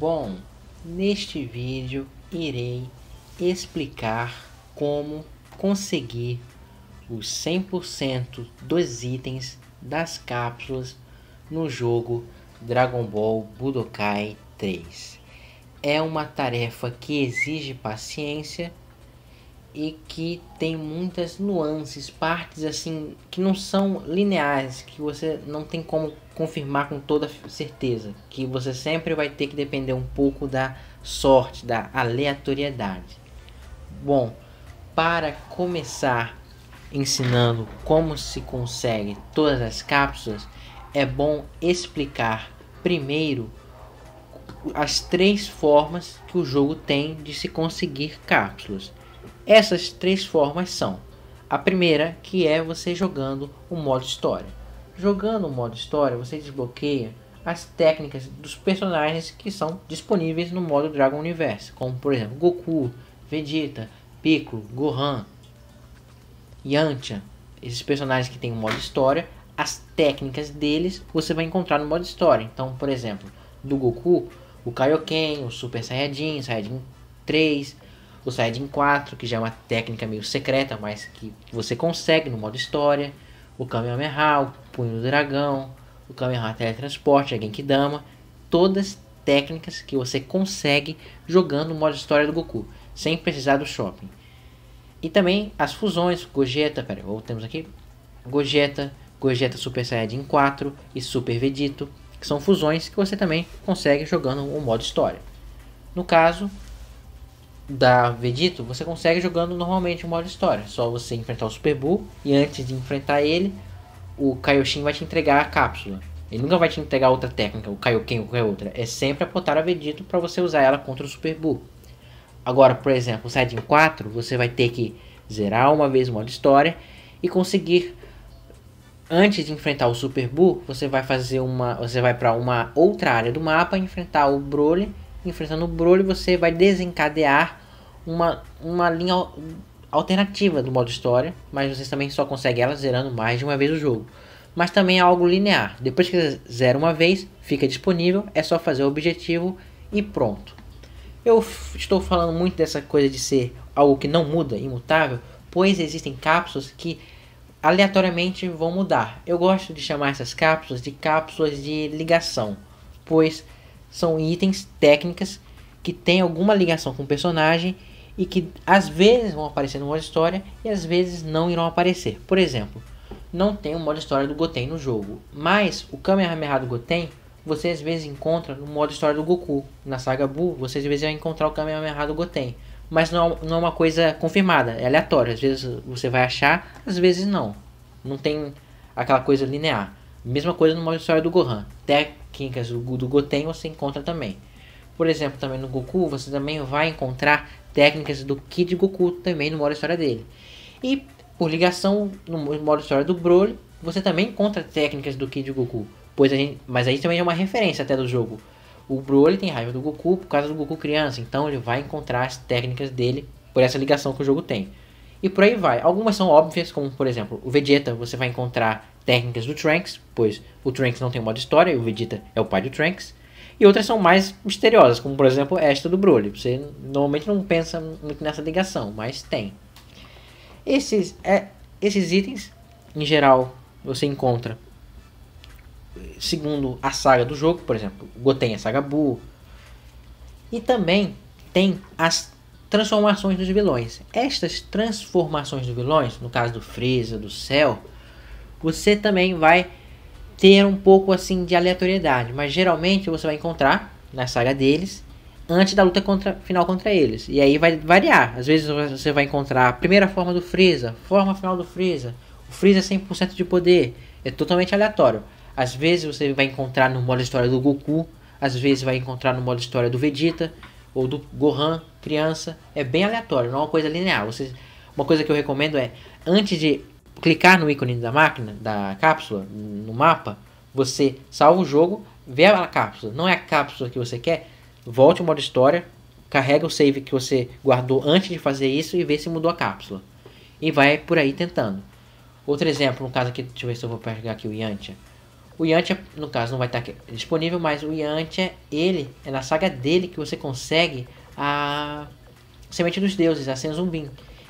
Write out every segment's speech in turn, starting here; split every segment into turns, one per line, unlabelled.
Bom, neste vídeo irei explicar como conseguir os 100% dos itens das cápsulas no jogo Dragon Ball Budokai 3. É uma tarefa que exige paciência e que tem muitas nuances, partes assim que não são lineares, que você não tem como confirmar com toda certeza, que você sempre vai ter que depender um pouco da sorte, da aleatoriedade. Bom, para começar ensinando como se consegue todas as cápsulas, é bom explicar primeiro as três formas que o jogo tem de se conseguir cápsulas. Essas três formas são: a primeira, que é você jogando o modo história. Jogando o modo história, você desbloqueia as técnicas dos personagens que são disponíveis no modo Dragon Universe, como por exemplo Goku, Vegeta, Piccolo, Gohan, Yantia. Esses personagens que têm o modo história, as técnicas deles você vai encontrar no modo história. Então, por exemplo, do Goku, o Kaioken, o Super Saiyajin, Saiyajin 3, o Saiyajin 4, que já é uma técnica meio secreta, mas que você consegue no modo história, o Kamehameha, o Punho do Dragão, o Kamehameha Teletransporte, a Genkidama, todas técnicas que você consegue jogando o modo história do Goku, sem precisar do shopping. E também as fusões, Gogeta, pera, voltamos aqui, Gogeta, Gogeta Super Saiyajin 4 e Super Vegito, que são fusões que você também consegue jogando o modo história. No caso, da Vegito você consegue jogando normalmente o modo história. Só você enfrentar o Super Bull e antes de enfrentar ele, o Kaioshin vai te entregar a cápsula. Ele nunca vai te entregar outra técnica, o Kaioken ou qualquer outra. É sempre apontar a Vegito para você usar ela contra o Super Bull. Agora, por exemplo, o Saiyajin 4, você vai ter que zerar uma vez o modo história e conseguir antes de enfrentar o Super Buu, você vai fazer uma, você vai para uma outra área do mapa enfrentar o Broly. Enfrentando o Broly, você vai desencadear uma, uma linha alternativa do modo história, mas você também só consegue ela zerando mais de uma vez o jogo. Mas também é algo linear. Depois que você zera uma vez, fica disponível, é só fazer o objetivo e pronto. Eu estou falando muito dessa coisa de ser algo que não muda, imutável, pois existem cápsulas que aleatoriamente vão mudar. Eu gosto de chamar essas cápsulas de cápsulas de ligação, pois são itens técnicas que têm alguma ligação com o personagem e que às vezes vão aparecer no modo história e às vezes não irão aparecer. Por exemplo, não tem o modo história do Goten no jogo, mas o Kamehameha do Goten você às vezes encontra no modo história do Goku. Na saga Buu, você às vezes vai encontrar o Kamehameha do Goten. Mas não, é não é uma coisa confirmada, é aleatório. Às vezes você vai achar, às vezes não. Não tem aquela coisa linear. Mesma coisa no modo história do Gohan. Técnicas do, do Goten você encontra também. Por exemplo, também no Goku você também vai encontrar técnicas do Kid Goku também no modo história dele. E por ligação no modo história do Broly, você também encontra técnicas do Kid Goku. Pois gente, mas aí também é uma referência até do jogo. O Broly tem raiva do Goku por causa do Goku criança, então ele vai encontrar as técnicas dele por essa ligação que o jogo tem. E por aí vai. Algumas são óbvias, como por exemplo, o Vegeta, você vai encontrar técnicas do Trunks, pois o Trunks não tem modo história e o Vegeta é o pai do Trunks e outras são mais misteriosas, como por exemplo esta do Broly. Você normalmente não pensa muito nessa ligação, mas tem. Esses, é, esses itens, em geral, você encontra segundo a saga do jogo, por exemplo, Goten é saga Buu. E também tem as transformações dos vilões. Estas transformações dos vilões, no caso do Freeza, do Cell, você também vai ter um pouco assim de aleatoriedade, mas geralmente você vai encontrar na saga deles antes da luta contra, final contra eles. E aí vai variar. Às vezes você vai encontrar a primeira forma do Freeza, forma final do Freeza, o Freeza 100% é de poder, é totalmente aleatório. Às vezes você vai encontrar no modo história do Goku, às vezes vai encontrar no modo história do Vegeta ou do Gohan criança, é bem aleatório, não é uma coisa linear. Você uma coisa que eu recomendo é antes de clicar no ícone da máquina, da cápsula, no mapa, você salva o jogo, vê a cápsula. Não é a cápsula que você quer? Volte ao modo história, carrega o save que você guardou antes de fazer isso e vê se mudou a cápsula. E vai por aí tentando. Outro exemplo, no caso aqui, deixa eu ver se eu vou pegar aqui o Yantia. O Yantia, no caso, não vai estar aqui, disponível, mas o Yantia, ele, é na saga dele que você consegue a Semente dos Deuses, a Senzumbin.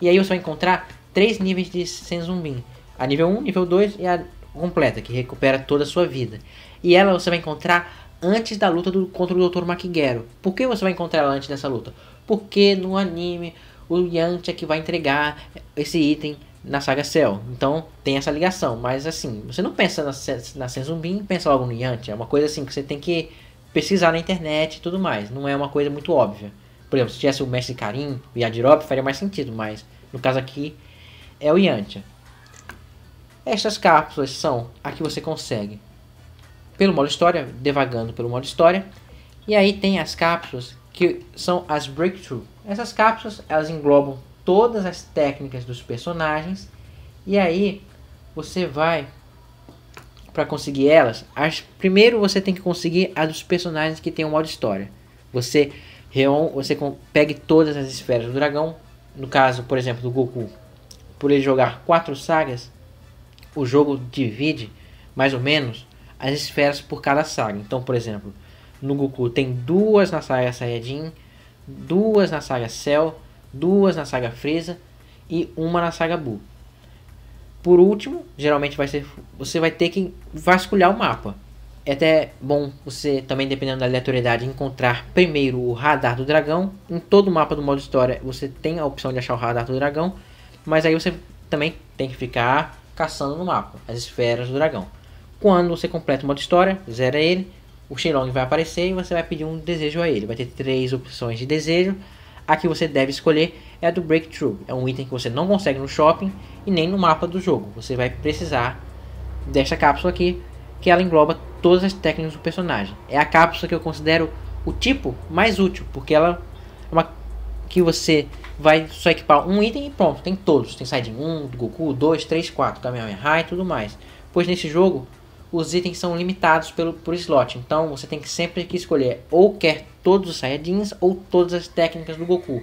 E aí você vai encontrar três níveis de Senzumbi. A nível 1, nível 2 e a completa, que recupera toda a sua vida. E ela você vai encontrar antes da luta do, contra o Dr. Makigero. Por que você vai encontrar ela antes dessa luta? Porque no anime o Yant é que vai entregar esse item na saga Cell. Então tem essa ligação. Mas assim, você não pensa na, na Senzumbi, pensa logo no Yant. É uma coisa assim que você tem que pesquisar na internet e tudo mais. Não é uma coisa muito óbvia. Por exemplo, se tivesse o Mestre Karim e a Yajirobe, faria mais sentido, mas no caso aqui é o Yantia. Estas cápsulas são a que você consegue pelo modo história, devagando pelo modo história. E aí tem as cápsulas que são as breakthrough. Essas cápsulas elas englobam todas as técnicas dos personagens. E aí você vai para conseguir elas. As, primeiro você tem que conseguir a dos personagens que tem o modo história. Você reon, você pegue todas as esferas do dragão. No caso, por exemplo, do Goku, por ele jogar quatro sagas, o jogo divide mais ou menos as esferas por cada saga. Então, por exemplo, no Goku tem duas na saga Saiyajin, duas na saga Cell, duas na saga Freeza e uma na saga Buu. Por último, geralmente vai ser você vai ter que vasculhar o mapa. É até bom você também dependendo da aleatoriedade encontrar primeiro o radar do dragão. Em todo o mapa do modo história, você tem a opção de achar o radar do dragão mas aí você também tem que ficar caçando no mapa as esferas do dragão. Quando você completa o modo história, zera ele, o Shenlong vai aparecer e você vai pedir um desejo a ele. Vai ter três opções de desejo. A que você deve escolher é a do Breakthrough. É um item que você não consegue no shopping e nem no mapa do jogo. Você vai precisar desta cápsula aqui, que ela engloba todas as técnicas do personagem. É a cápsula que eu considero o tipo mais útil, porque ela é uma que você vai só equipar um item e pronto, tem todos. Tem Saiyajin 1, Goku, 2, 3, 4, Kamehameha e tudo mais. Pois nesse jogo, os itens são limitados pelo, por slot. Então você tem que sempre que escolher ou quer todos os Saiyajins ou todas as técnicas do Goku.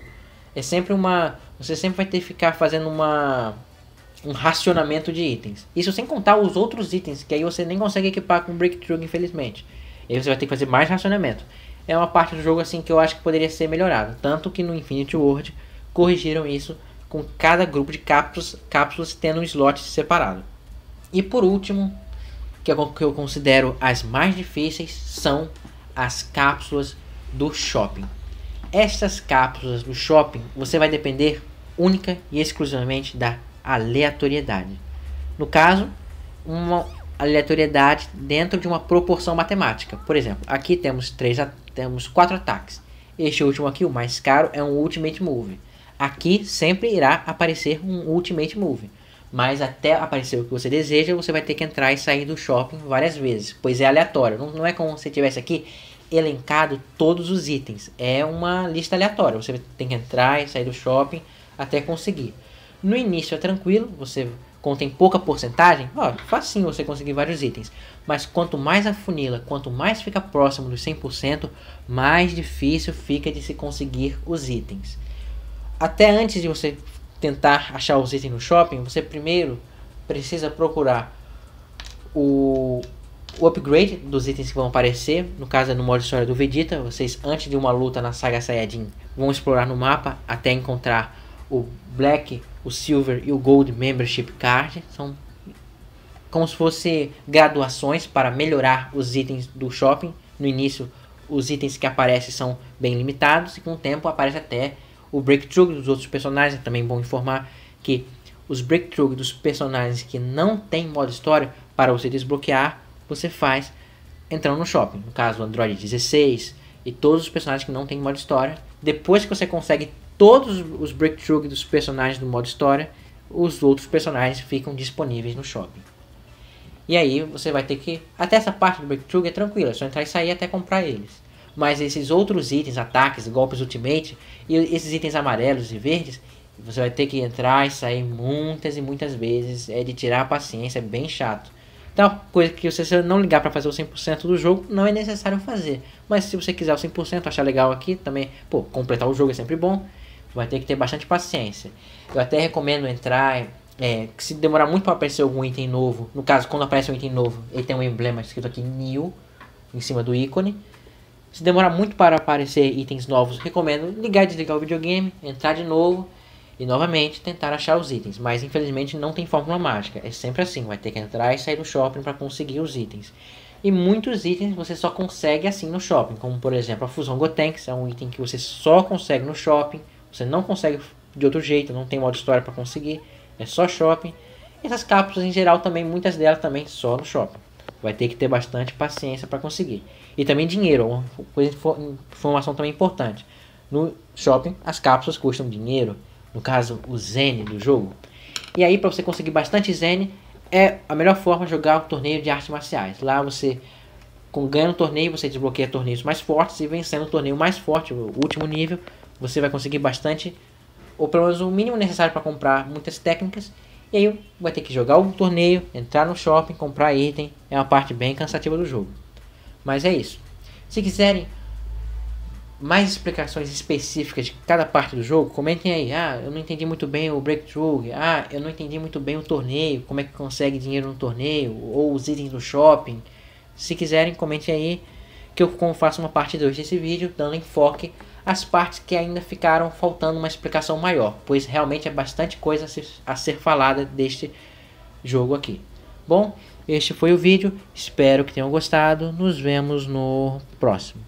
É sempre uma... Você sempre vai ter que ficar fazendo uma... Um racionamento de itens. Isso sem contar os outros itens, que aí você nem consegue equipar com Breakthrough, infelizmente. E aí você vai ter que fazer mais racionamento é uma parte do jogo assim que eu acho que poderia ser melhorada. Tanto que no Infinity World corrigiram isso com cada grupo de cápsulas, cápsulas tendo um slot separado. E por último, que é o que eu considero as mais difíceis, são as cápsulas do shopping. Estas cápsulas do shopping você vai depender única e exclusivamente da aleatoriedade. No caso, uma aleatoriedade dentro de uma proporção matemática. Por exemplo, aqui temos 3 a temos quatro ataques. Este último aqui, o mais caro, é um Ultimate Move. Aqui sempre irá aparecer um Ultimate Move. Mas até aparecer o que você deseja, você vai ter que entrar e sair do shopping várias vezes. Pois é aleatório. Não, não é como se tivesse aqui elencado todos os itens. É uma lista aleatória. Você tem que entrar e sair do shopping até conseguir. No início é tranquilo, você contém pouca porcentagem, ó, facinho você conseguir vários itens. Mas quanto mais afunila, quanto mais fica próximo dos 100%, mais difícil fica de se conseguir os itens. Até antes de você tentar achar os itens no shopping, você primeiro precisa procurar o, o upgrade dos itens que vão aparecer. No caso, é no modo história do Vegeta, vocês antes de uma luta na saga Saiyajin vão explorar no mapa até encontrar o Black, o Silver e o Gold Membership Card. São como se fossem graduações para melhorar os itens do shopping. No início, os itens que aparecem são bem limitados e com o tempo aparece até o breakthrough dos outros personagens. É também bom informar que os breakthrough dos personagens que não tem modo história para você desbloquear, você faz entrando no shopping. No caso, o Android 16 e todos os personagens que não tem modo história. Depois que você consegue todos os breakthroughs dos personagens do modo história, os outros personagens ficam disponíveis no shopping. E aí você vai ter que. Até essa parte do breakthrough é tranquila, é só entrar e sair até comprar eles. Mas esses outros itens, ataques, golpes ultimate, e esses itens amarelos e verdes, você vai ter que entrar e sair muitas e muitas vezes. É de tirar a paciência, é bem chato. Então coisa que você, se você não ligar para fazer o 100% do jogo, não é necessário fazer. Mas se você quiser o 100%, achar legal aqui também, pô, completar o jogo é sempre bom vai ter que ter bastante paciência. Eu até recomendo entrar. É, que se demorar muito para aparecer algum item novo, no caso, quando aparece um item novo, ele tem um emblema escrito aqui New em cima do ícone. Se demorar muito para aparecer itens novos, recomendo ligar e desligar o videogame, entrar de novo e novamente tentar achar os itens. Mas infelizmente não tem fórmula mágica, é sempre assim, vai ter que entrar e sair do shopping para conseguir os itens. E muitos itens você só consegue assim no shopping, como por exemplo a fusão Gotenks, é um item que você só consegue no shopping você não consegue de outro jeito, não tem modo história para conseguir, é só shopping. essas cápsulas em geral também, muitas delas também só no shopping. Vai ter que ter bastante paciência para conseguir. E também dinheiro, coisa informação também importante. No shopping, as cápsulas custam dinheiro, no caso, o Zen do jogo. E aí, para você conseguir bastante Zen, é a melhor forma jogar o torneio de artes marciais. Lá você com ganhando o torneio, você desbloqueia torneios mais fortes e vencendo o torneio mais forte, o último nível, você vai conseguir bastante, ou pelo menos o mínimo necessário para comprar muitas técnicas. E aí vai ter que jogar o torneio, entrar no shopping, comprar item. É uma parte bem cansativa do jogo. Mas é isso. Se quiserem mais explicações específicas de cada parte do jogo, comentem aí. Ah, eu não entendi muito bem o breakthrough. Ah, eu não entendi muito bem o torneio. Como é que consegue dinheiro no torneio? Ou os itens do shopping. Se quiserem, comentem aí que eu faço uma parte 2 desse vídeo, dando enfoque as partes que ainda ficaram faltando uma explicação maior, pois realmente é bastante coisa a ser, a ser falada deste jogo aqui. Bom, este foi o vídeo, espero que tenham gostado, nos vemos no próximo.